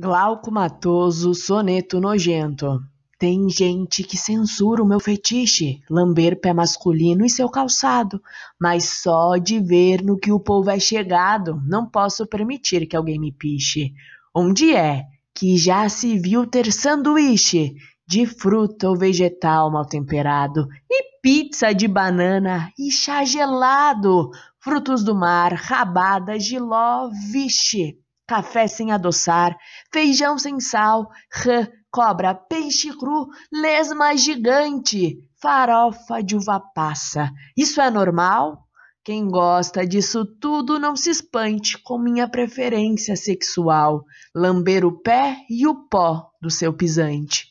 Glauco Matoso, soneto nojento. Tem gente que censura o meu fetiche, lamber pé masculino e seu calçado, mas só de ver no que o povo é chegado, não posso permitir que alguém me piche. Onde é que já se viu ter sanduíche de fruta ou vegetal mal temperado, e pizza de banana e chá gelado, frutos do mar, de giló, vixe, café sem adoçar, feijão sem sal, rã, cobra, peixe cru, lesma gigante, farofa de uva passa. Isso é normal? Quem gosta disso tudo não se espante com minha preferência sexual, lamber o pé e o pó do seu pisante.